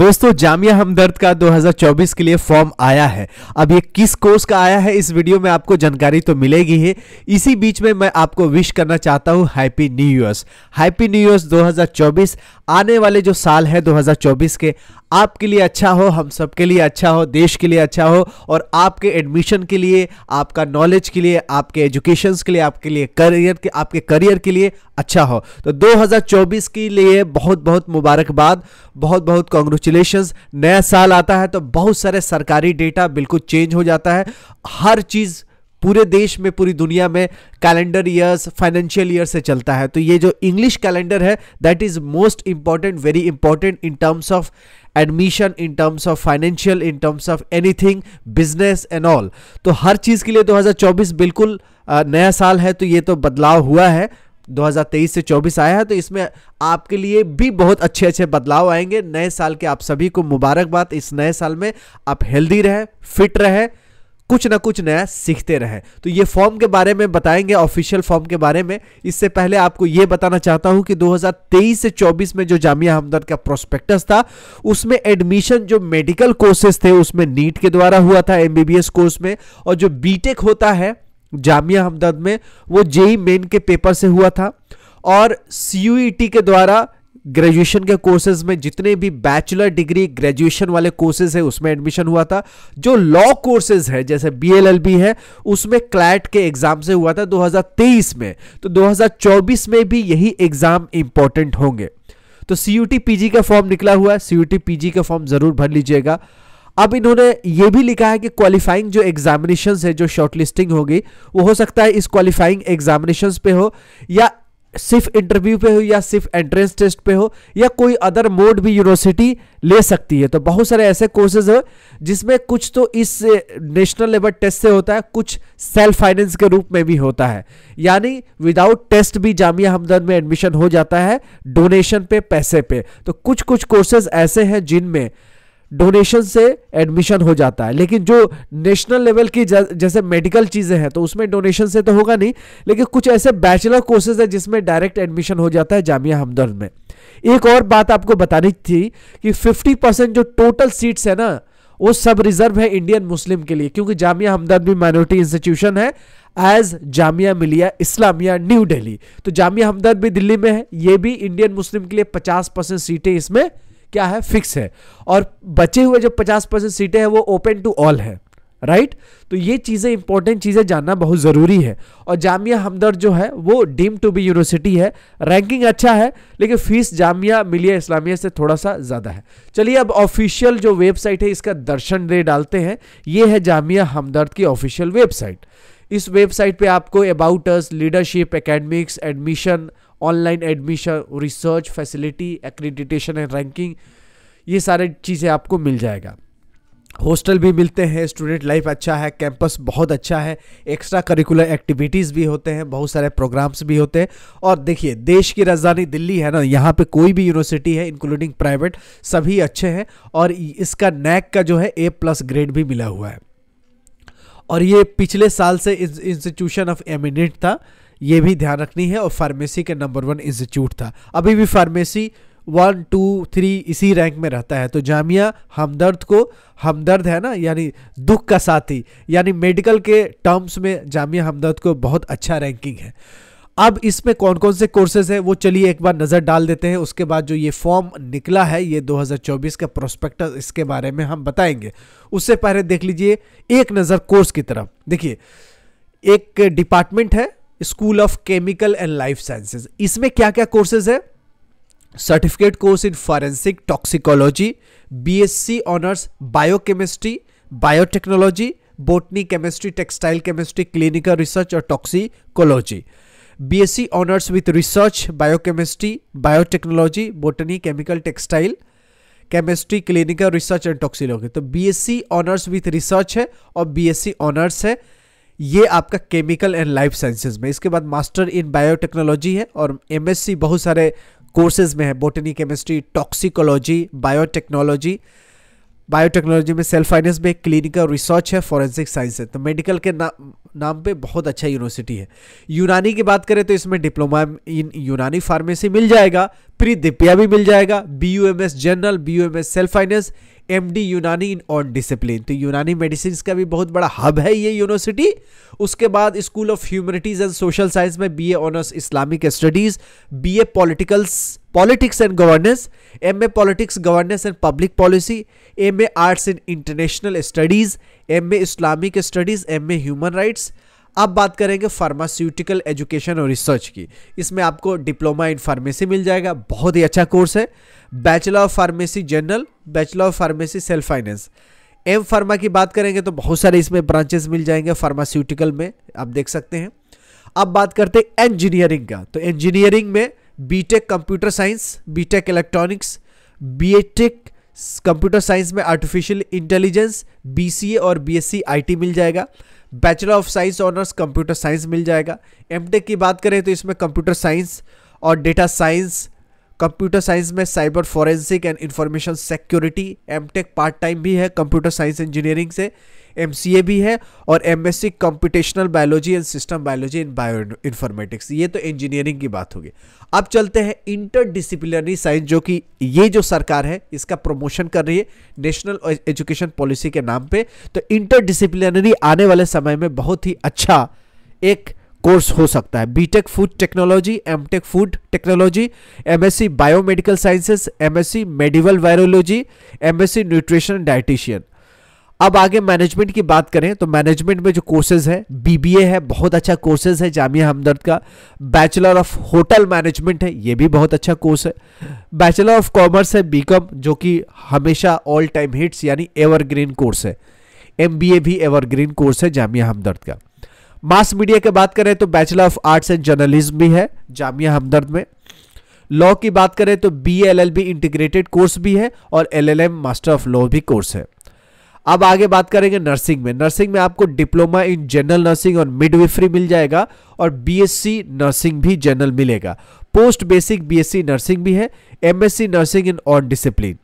दोस्तों जामिया हमदर्द का 2024 के लिए फॉर्म आया है अब ये किस कोर्स का आया है इस वीडियो में आपको जानकारी तो मिलेगी ही इसी बीच में मैं आपको विश करना चाहता हूँ happy new years happy new years 2024 आने वाले जो साल है 2024 के आपके लिए अच्छा हो हम सब के लिए अच्छा हो देश के लिए अच्छा हो और आपके एडमिशन के लिए आपका नॉलेज के लिए आपके एजुकेशन के लिए आपके लिए करियर के आपके करियर के लिए अच्छा हो तो 2024 के लिए बहुत बहुत मुबारकबाद बहुत बहुत कॉन्ग्रेचुलेशन नया साल आता है तो बहुत सारे सरकारी डेटा बिल्कुल चेंज हो जाता है हर चीज़ पूरे देश में पूरी दुनिया में कैलेंडर ईयर्स फाइनेंशियल ईयर से चलता है तो ये जो इंग्लिश कैलेंडर है that is most important very important in terms of admission in terms of financial in terms of anything business and all तो हर चीज़ के लिए 2024 बिल्कुल नया साल है तो ये तो बदलाव हुआ है 2023 से 24 आया है तो इसमें आपके लिए भी बहुत अच्छे अच्छे बदलाव आएंगे नए साल के आप सभी को मुबारकबाद इस नए साल में आप हेल्दी रहें फिट रहें कुछ ना कुछ नया सीखते रहें तो ये फॉर्म के बारे में बताएंगे ऑफिशियल फॉर्म के बारे में इससे पहले आपको ये बताना चाहता हूं कि 2023 से 24 में जो जामिया हमदर्द का प्रोस्पेक्टस था उसमें एडमिशन जो मेडिकल कोर्सेज थे उसमें नीट के द्वारा हुआ था एमबीबीएस कोर्स में और जो बीटेक होता है जामिया हमदर्द में वो जेई मेन e के पेपर से हुआ था और सी e के द्वारा ग्रेजुएशन के कोर्सेज में जितने भी बैचलर डिग्री ग्रेजुएशन वाले कोर्सेज है उसमें एडमिशन हुआ था जो लॉ कोर्सेज है जैसे बी है उसमें क्लैट के एग्जाम से हुआ था 2023 में तो 2024 में भी यही एग्जाम इंपॉर्टेंट होंगे तो सीयूटी पीजी का फॉर्म निकला हुआ है सीयूटी पीजी का फॉर्म जरूर भर लीजिएगा अब इन्होंने ये भी लिखा है कि क्वालिफाइंग जो एग्जामिनेशन है जो शॉर्टलिस्टिंग होगी वो हो सकता है इस क्वालिफाइंग एग्जामिनेशन पे हो या सिर्फ इंटरव्यू पे हो या सिर्फ एंट्रेंस टेस्ट पे हो या कोई अदर मोड भी यूनिवर्सिटी ले सकती है तो बहुत सारे ऐसे कोर्सेज हो जिसमें कुछ तो इस नेशनल लेवल टेस्ट से होता है कुछ सेल्फ फाइनेंस के रूप में भी होता है यानी विदाउट टेस्ट भी जामिया हमदर्द में एडमिशन हो जाता है डोनेशन पे पैसे पे तो कुछ कुछ कोर्सेज ऐसे हैं जिनमें डोनेशन से एडमिशन हो जाता है लेकिन जो नेशनल लेवल की जैसे मेडिकल चीज़ें हैं तो उसमें डोनेशन से तो होगा नहीं लेकिन कुछ ऐसे बैचलर कोर्सेज हैं जिसमें डायरेक्ट एडमिशन हो जाता है जामिया हमदर्द में एक और बात आपको बतानी थी कि 50 परसेंट जो टोटल सीट्स है ना वो सब रिजर्व है इंडियन मुस्लिम के लिए क्योंकि जामिया हमदर्द भी माइनॉरिटी इंस्टीट्यूशन है एज जामिया मिलिया इस्लामिया न्यू दिल्ली तो जामिया हमदर्द भी दिल्ली में है ये भी इंडियन मुस्लिम के लिए 50 परसेंट सीटें इसमें क्या है फिक्स है और बचे हुए जो पचास परसेंट सीटें हैं वो ओपन टू ऑल है राइट तो ये चीज़ें इंपॉर्टेंट चीज़ें जानना बहुत ज़रूरी है और जामिया हमदर्द जो है वो डीम टू बी यूनिवर्सिटी है रैंकिंग अच्छा है लेकिन फीस जामिया मिलिया इस्लामिया से थोड़ा सा ज़्यादा है चलिए अब ऑफिशियल जो वेबसाइट है इसका दर्शन दे डालते हैं ये है जामिया हमदर्द की ऑफिशियल वेबसाइट इस वेबसाइट पे आपको about us leadership academics admission online admission research facility accreditation and ranking ये सारे चीज़ें आपको मिल जाएगा हॉस्टल भी मिलते हैं स्टूडेंट लाइफ अच्छा है कैंपस बहुत अच्छा है एक्स्ट्रा करिकुलर एक्टिविटीज़ भी होते हैं बहुत सारे प्रोग्राम्स भी होते हैं और देखिए देश की राजधानी दिल्ली है ना यहाँ पे कोई भी यूनिवर्सिटी है इंक्लूडिंग प्राइवेट सभी अच्छे हैं और इसका नैक का जो है ए प्लस ग्रेड भी मिला हुआ है और ये पिछले साल से इंस्टीट्यूशन ऑफ एमिनेट था ये भी ध्यान रखनी है और फार्मेसी का नंबर वन इंस्टीट्यूट था अभी भी फार्मेसी वन टू थ्री इसी रैंक में रहता है तो जामिया हमदर्द को हमदर्द है ना यानी दुख का साथी यानी मेडिकल के टर्म्स में जामिया हमदर्द को बहुत अच्छा रैंकिंग है अब इसमें कौन कौन से कोर्सेज हैं वो चलिए एक बार नज़र डाल देते हैं उसके बाद जो ये फॉर्म निकला है ये 2024 का प्रोस्पेक्टस इसके बारे में हम बताएंगे उससे पहले देख लीजिए एक नज़र कोर्स की तरफ देखिए एक डिपार्टमेंट है school of chemical and life sciences इसमें क्या क्या कोर्सेज है certificate course in forensic toxicology BSc honours biochemistry biotechnology botany chemistry textile chemistry clinical research और toxicology BSc honours with research biochemistry biotechnology botany chemical textile chemistry clinical research and toxicology तो BSc honours with research है और BSc honours है ये आपका chemical and life sciences में इसके बाद मास्टर इन बायोटेक्नोलॉजी है और एमएससी बहुत सारे कोर्सेज में है botany chemistry toxicology biotechnology biotechnology में सेल्फ फाइनेंस में क्लिनिकल रिसर्च है फॉरेंसिक साइंस है तो मेडिकल के ना, नाम पे बहुत अच्छा यूनिवर्सिटी है यूनानी की बात करें तो इसमें डिप्लोमा इन यूनानी फार्मेसी मिल जाएगा प्री दिप्या भी मिल जाएगा B U M S general B U M S self finance M D Unani on discipline तो यूनानी मेडिसिन का भी बहुत बड़ा हब है ये यूनिवर्सिटी उसके बाद school of humanities and social science में B A honours Islamic studies B A politicals politics and governance M A politics governance and public policy M A arts in international studies M A Islamic studies M A human rights अब बात करेंगे pharmaceutical education और research की इसमें आपको diploma in pharmacy मिल जाएगा बहुत ही अच्छा कोर्स है bachelor of pharmacy general bachelor of pharmacy self finance M pharma की बात करेंगे तो बहुत सारे इसमें ब्रांचेस मिल जाएंगे फार्मास्यूटिकल में आप देख सकते हैं अब बात करते हैं इंजीनियरिंग का तो इंजीनियरिंग में BTech computer science BTech electronics BTech computer science में आर्टिफिशियल इंटेलिजेंस बीसीए और बीएससी आईटी मिल जाएगा bachelor of science honours computer science मिल जाएगा एमटेक की बात करें तो इसमें कंप्यूटर साइंस और डेटा साइंस कंप्यूटर साइंस में cyber forensic and information security MTech part time भी है कंप्यूटर साइंस इंजीनियरिंग से एम भी है और MSc computational biology and system biology in bio informatics ये तो इंजीनियरिंग की बात होगी अब चलते हैं इंटरडिसिप्लिनरी साइंस जो कि ये जो सरकार है इसका प्रमोशन कर रही है नेशनल एजुकेशन पॉलिसी के नाम पे तो इंटरडिसिप्लिनरी आने वाले समय में बहुत ही अच्छा एक कोर्स हो सकता है BTech food technology MTech food technology MSc biomedical sciences MSc medical virology MSc nutrition dietitian अब आगे मैनेजमेंट की बात करें तो मैनेजमेंट में जो कोर्सेज है बीबीए है बहुत अच्छा कोर्सेज है जामिया हमदर्द का बैचलर ऑफ होटल मैनेजमेंट है ये भी बहुत अच्छा कोर्स है बैचलर ऑफ कॉमर्स है बीकॉम जो कि हमेशा ऑल टाइम हिट्स यानी एवरग्रीन कोर्स है एमबीए भी एवरग्रीन कोर्स है जामिया हमदर्द का मास मीडिया की बात करें तो bachelor of arts and journalism भी है जामिया हमदर्द में लॉ की बात करें तो B L L B integrated course भी है और L L M master of law भी कोर्स है अब आगे बात करेंगे नर्सिंग में नर्सिंग में आपको डिप्लोमा इन जनरल नर्सिंग और मिडविफ्री मिल जाएगा और बीएससी नर्सिंग भी जनरल मिलेगा पोस्ट बेसिक बीएससी नर्सिंग भी है MSc nursing in on discipline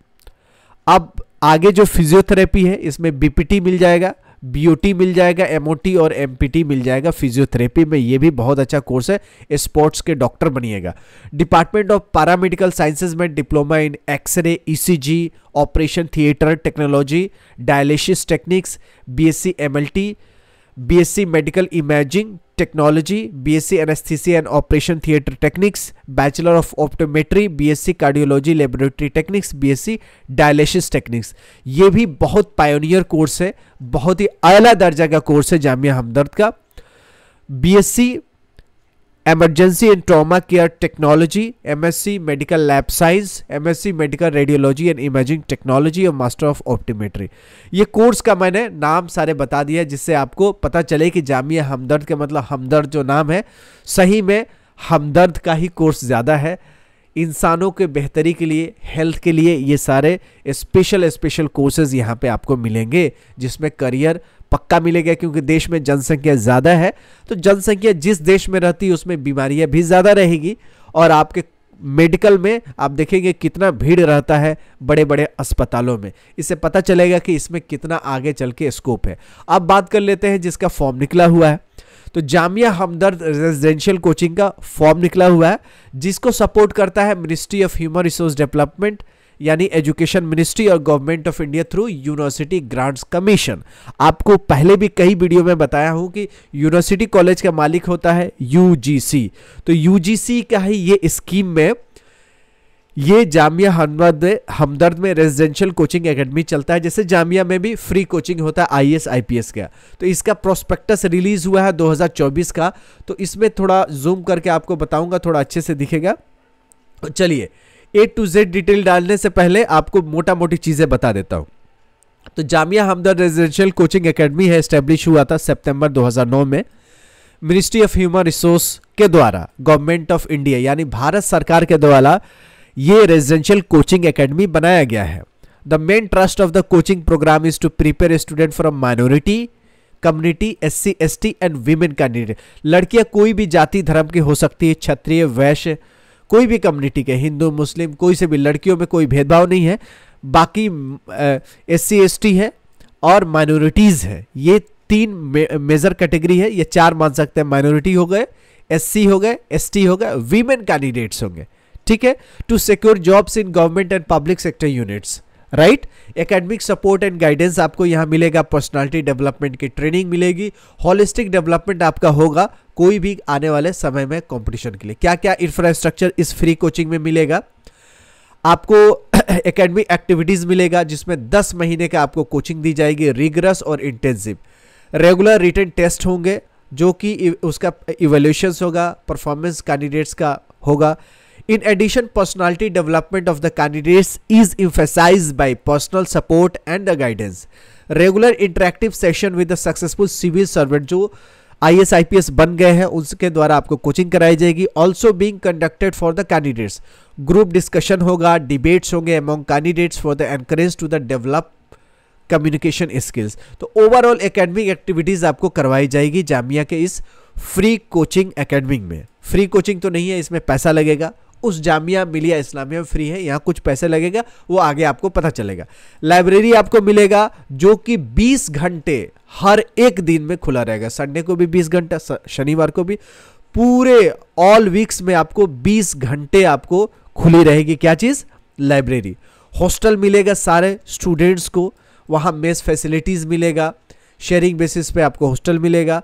अब आगे जो फिजियोथेरेपी है इसमें बीपीटी मिल जाएगा बीओटी मिल जाएगा एमओटी और एमपीटी मिल जाएगा फिजियोथेरेपी में ये भी बहुत अच्छा कोर्स है स्पोर्ट्स के डॉक्टर बनिएगा डिपार्टमेंट ऑफ पैरामेडिकल साइंसेज में diploma in X ray ECG operation theatre technology dialysis techniques BSc MLT BSc medical imaging technology BSc anaesthesia and operation theatre techniques bachelor of optometry BSc cardiology laboratory techniques BSc dialysis techniques ये भी बहुत pioneer course है बहुत ही अला दर्जा का course है जामिया हमदर्द का BSc emergency and trauma care technology MSc medical lab science MSc medical radiology and imaging technology और मास्टर ऑफ ऑप्टीमेट्री ये कोर्स का मैंने नाम सारे बता दिया जिससे आपको पता चले कि जामिया हमदर्द के मतलब हमदर्द जो नाम है सही में हमदर्द का ही कोर्स ज़्यादा है इंसानों के बेहतरी के लिए हेल्थ के लिए ये सारे स्पेशल स्पेशल कोर्सेज यहाँ पे आपको मिलेंगे जिसमें करियर पक्का मिलेगा क्योंकि देश में जनसंख्या ज़्यादा है तो जनसंख्या जिस देश में रहती है उसमें बीमारियाँ भी ज़्यादा रहेगी और आपके मेडिकल में आप देखेंगे कितना भीड़ रहता है बड़े बड़े अस्पतालों में इससे पता चलेगा कि इसमें कितना आगे चल के स्कोप है अब बात कर लेते हैं जिसका फॉर्म निकला हुआ है तो जामिया हमदर्द रेजिडेंशियल कोचिंग का फॉर्म निकला हुआ है जिसको सपोर्ट करता है ministry of human resource development यानी एजुकेशन मिनिस्ट्री और government of India through university grants commission आपको पहले भी कई वीडियो में बताया हूं कि यूनिवर्सिटी कॉलेज का मालिक होता है यूजीसी तो यूजीसी का ही ये स्कीम में ये जामिया हमदर्द हमदर्द में रेजिडेंशियल कोचिंग एकेडमी चलता है जैसे जामिया में भी फ्री कोचिंग होता है आईएएस आईपीएस का तो इसका प्रोस्पेक्टस रिलीज हुआ है 2024 का तो इसमें थोड़ा जूम करके आपको बताऊंगा थोड़ा अच्छे से दिखेगा तो चलिए ए टू जेड डिटेल डालने से पहले आपको मोटा मोटी चीज़ें बता देता हूं तो Jamia Hamdard residential coaching academy है इस्टेब्लिश हुआ था सितंबर 2009 में मिनिस्ट्री ऑफ ह्यूमन रिसोर्स के द्वारा गवर्नमेंट ऑफ इंडिया यानी भारत सरकार के द्वारा ये रेजिडेंशियल कोचिंग एकेडमी बनाया गया है the main trust of the coaching programme is to prepare student from minority community S C S T and women candidate लड़कियां कोई भी जाति धर्म की हो सकती है क्षत्रिय वैश्य कोई भी कम्युनिटी के हिंदू मुस्लिम कोई से भी लड़कियों में कोई भेदभाव नहीं है बाकी एस सी एस टी है और माइनॉरिटीज़ है ये तीन मे, मेजर कैटेगरी है ये चार मान सकते हैं माइनॉरिटी हो गए सी हो गए टी हो गए वीमेन कैंडिडेट्स होंगे ठीक है to secure jobs in government and public sector units right academic support and guidance आपको यहाँ मिलेगा पर्सनालिटी डेवलपमेंट की ट्रेनिंग मिलेगी हॉलिस्टिक डेवलपमेंट आपका होगा कोई भी आने वाले समय में कंपटीशन के लिए क्या क्या इंफ्रास्ट्रक्चर इस फ्री कोचिंग में मिलेगा आपको एकेडमिक एक्टिविटीज़ मिलेगा जिसमें 10 महीने का आपको कोचिंग दी जाएगी रिगरस और इंटेंसिव रेगुलर रिटर्न टेस्ट होंगे जो कि उसका इवेल्यूशंस होगा परफॉर्मेंस कैंडिडेट्स का होगा In addition, personality development of the candidates is emphasized by personal support and the guidance. Regular interactive session with successful civil servant जो I S I P S बन गए हैं उसके द्वारा आपको कोचिंग कराई जाएगी also being conducted for the candidates group discussion होगा डिबेट्स होंगे among candidates for the encourage to the develop communication skills तो ओवरऑल एकेडमिक एक्टिविटीज़ आपको करवाई जाएगी जामिया के इस फ्री कोचिंग एकेडमिक में फ्री कोचिंग तो नहीं है इसमें पैसा लगेगा उस जामिया मिलिया इस्लामिया में फ्री है यहाँ कुछ पैसे लगेगा वो आगे आपको पता चलेगा लाइब्रेरी आपको मिलेगा जो कि 20 घंटे हर एक दिन में खुला रहेगा संडे को भी 20 घंटा शनिवार को भी पूरे ऑल वीक्स में आपको 20 घंटे आपको खुली रहेगी क्या चीज़ लाइब्रेरी हॉस्टल मिलेगा सारे स्टूडेंट्स को वहाँ मेस फैसिलिटीज़ मिलेगा शेयरिंग बेसिस पे आपको हॉस्टल मिलेगा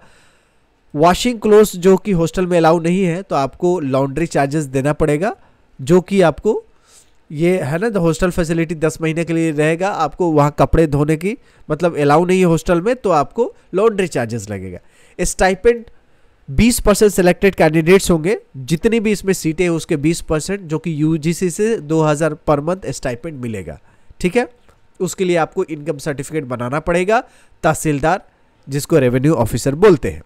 वॉशिंग क्लोथ्स जो कि हॉस्टल में अलाउ नहीं है तो आपको लॉन्ड्री चार्जेस देना पड़ेगा जो कि आपको ये है ना तो हॉस्टल फैसिलिटी दस महीने के लिए रहेगा आपको वहाँ कपड़े धोने की मतलब अलाउ नहीं है हॉस्टल में तो आपको लॉन्ड्री चार्जेस लगेगा स्टाइपेंड बीस परसेंट सेलेक्टेड कैंडिडेट्स होंगे जितनी भी इसमें सीटें हैं उसके बीस परसेंट जो कि यूजीसी से दो हज़ार पर मंथ स्टाइपेंट मिलेगा ठीक है उसके लिए आपको इनकम सर्टिफिकेट बनाना पड़ेगा तहसीलदार जिसको रेवेन्यू ऑफिसर बोलते हैं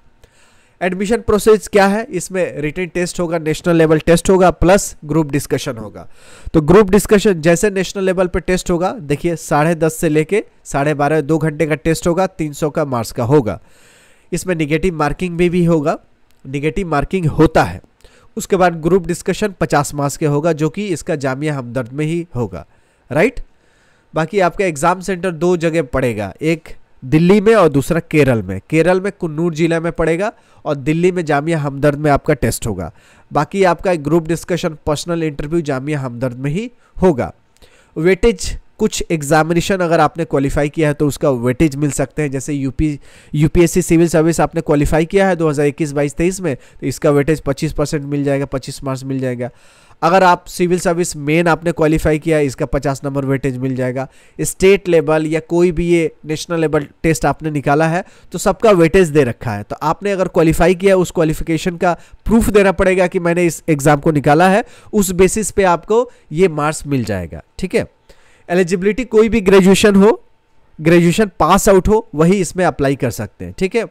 एडमिशन प्रोसेस क्या है इसमें रिटर्न टेस्ट होगा नेशनल लेवल टेस्ट होगा प्लस ग्रुप डिस्कशन होगा तो ग्रुप डिस्कशन जैसे नेशनल लेवल पे टेस्ट होगा देखिए साढ़े दस से लेके साढ़े बारह दो घंटे का टेस्ट होगा तीन सौ का मार्क्स का होगा इसमें निगेटिव मार्किंग भी, भी होगा निगेटिव मार्किंग होता है उसके बाद ग्रुप डिस्कशन पचास मार्क्स के होगा जो कि इसका जामिया हमदर्द में ही होगा राइट बाकी आपका एग्ज़ाम सेंटर दो जगह पड़ेगा एक दिल्ली में और दूसरा केरल में केरल में कन्नूर जिला में पड़ेगा और दिल्ली में जामिया हमदर्द में आपका टेस्ट होगा बाकी आपका group discussion personal interview Jamia Hamdard में ही होगा वेटेज कुछ एग्जामिनेशन अगर आपने क्वालिफाई किया है तो उसका वेटेज मिल सकते हैं जैसे यूपी यूपीएससी सिविल सर्विस आपने क्वालिफाई किया है 2021 हज़ार 23 में तो इसका वेटेज 25 परसेंट मिल जाएगा 25 मार्क्स मिल जाएगा अगर आप सिविल सर्विस मेन आपने क्वालिफाई किया है इसका 50 नंबर वेटेज मिल जाएगा स्टेट लेवल या कोई भी ये नेशनल लेवल टेस्ट आपने निकाला है तो सबका वेटेज दे रखा है तो आपने अगर क्वालिफाई किया उस क्वालिफिकेशन का प्रूफ देना पड़ेगा कि मैंने इस एग्ज़ाम को निकाला है उस बेसिस पे आपको ये मार्क्स मिल जाएगा ठीक है एलिजिबिलिटी कोई भी ग्रेजुएशन हो ग्रेजुएशन पास आउट हो वही इसमें अप्लाई कर सकते हैं ठीक है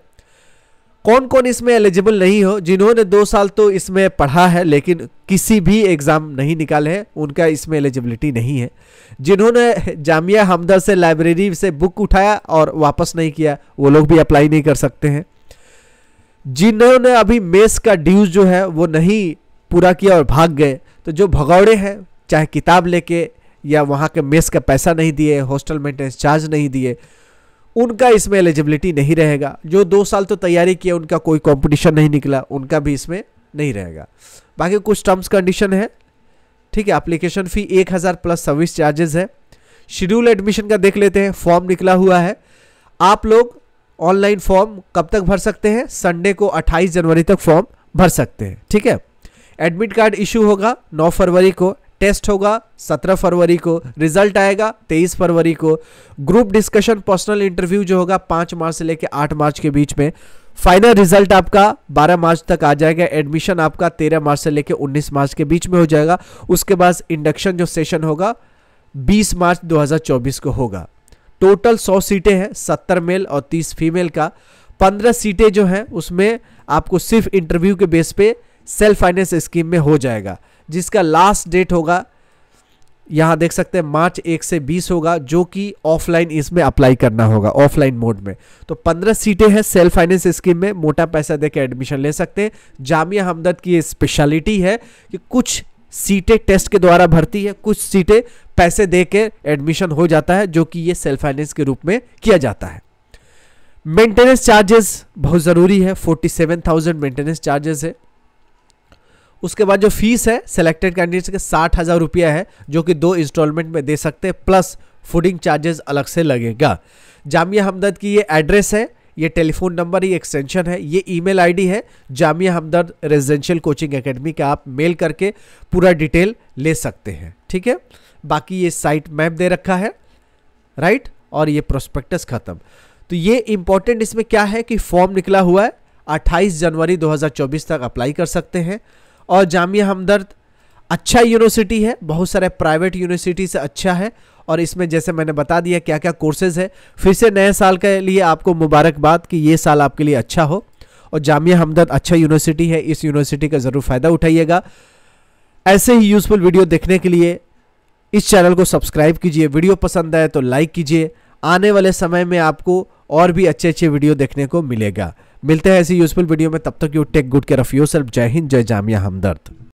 कौन कौन इसमें एलिजिबल नहीं हो जिन्होंने दो साल तो इसमें पढ़ा है लेकिन किसी भी एग्ज़ाम नहीं निकाले हैं उनका इसमें एलिजिबिलिटी नहीं है जिन्होंने जामिया हमदर से लाइब्रेरी से बुक उठाया और वापस नहीं किया वो लोग भी अप्लाई नहीं कर सकते हैं जिन्होंने अभी मेस का ड्यूज जो है वो नहीं पूरा किया और भाग गए तो जो भगौड़े हैं चाहे किताब लेके या वहाँ के मेस का पैसा नहीं दिए हॉस्टल मेंटेनेंस चार्ज नहीं दिए उनका इसमें एलिजिबिलिटी नहीं रहेगा जो दो साल तो तैयारी किया उनका कोई कंपटीशन नहीं निकला उनका भी इसमें नहीं रहेगा बाकी कुछ टर्म्स कंडीशन है ठीक है एप्लीकेशन फ़ी एक हज़ार प्लस सर्विस चार्जेस है शेड्यूल एडमिशन का देख लेते हैं फॉर्म निकला हुआ है आप लोग ऑनलाइन फॉर्म कब तक भर सकते हैं संडे को 28 जनवरी तक फॉर्म भर सकते हैं ठीक है एडमिट कार्ड इशू होगा 9 फरवरी को टेस्ट होगा 17 फरवरी को रिजल्ट आएगा 23 फरवरी को ग्रुप डिस्कशन पर्सनल इंटरव्यू जो होगा 5 मार्च से लेकर 8 मार्च के बीच में फाइनल रिजल्ट आपका 12 मार्च तक आ जाएगा एडमिशन आपका 13 मार्च से लेकर 19 मार्च के बीच में हो जाएगा उसके बाद इंडक्शन जो सेशन होगा 20 मार्च 2024 को होगा टोटल 100 सीटें हैं 70 मेल और 30 फीमेल का 15 सीटें जो हैं उसमें आपको सिर्फ इंटरव्यू के बेस पे सेल्फ फाइनेंस स्कीम में हो जाएगा जिसका लास्ट डेट होगा यहाँ देख सकते हैं मार्च एक से बीस होगा जो कि ऑफलाइन इसमें अप्लाई करना होगा ऑफलाइन मोड में तो पंद्रह सीटें हैं सेल्फ फाइनेंस स्कीम में मोटा पैसा देकर एडमिशन ले सकते हैं जामिया हमदर्द की स्पेशलिटी है कि कुछ सीटें टेस्ट के द्वारा भर्ती है कुछ सीटें पैसे दे एडमिशन हो जाता है जो कि ये सेल्फ फाइनेंस के रूप में किया जाता है मेंटेनेंस चार्जेस बहुत ज़रूरी है forty seven thousand maintenance charges है उसके बाद जो फीस है सेलेक्टेड कैंडिडेट्स के साठ हज़ार रुपया है जो कि दो इंस्टॉलमेंट में दे सकते हैं प्लस फूडिंग चार्जेस अलग से लगेगा जामिया हमदर्द की ये एड्रेस है ये टेलीफोन नंबर ये एक्सटेंशन है ये ईमेल आईडी है Jamia Hamdard residential coaching academy का आप मेल करके पूरा डिटेल ले सकते हैं ठीक है बाकी ये साइट मैप दे रखा है राइट और ये प्रोस्पेक्टस ख़त्म तो ये इंपॉर्टेंट इसमें क्या है कि फॉर्म निकला हुआ है 28 जनवरी 2024 तक अप्लाई कर सकते हैं और जामिया हमदर्द अच्छा यूनिवर्सिटी है बहुत सारे प्राइवेट यूनिवर्सिटी से अच्छा है और इसमें जैसे मैंने बता दिया क्या क्या कोर्सेज है फिर से नए साल के लिए आपको मुबारकबाद कि ये साल आपके लिए अच्छा हो और जामिया हमदर्द अच्छा यूनिवर्सिटी है इस यूनिवर्सिटी का ज़रूर फ़ायदा उठाइएगा ऐसे ही यूज़फुल वीडियो देखने के लिए इस चैनल को सब्सक्राइब कीजिए वीडियो पसंद आए तो लाइक कीजिए आने वाले समय में आपको और भी अच्छे अच्छे वीडियो देखने को मिलेगा मिलते हैं ऐसी यूजफुल वीडियो में तब तक you take good care of yourself जय हिंद जय जामिया हमदर्द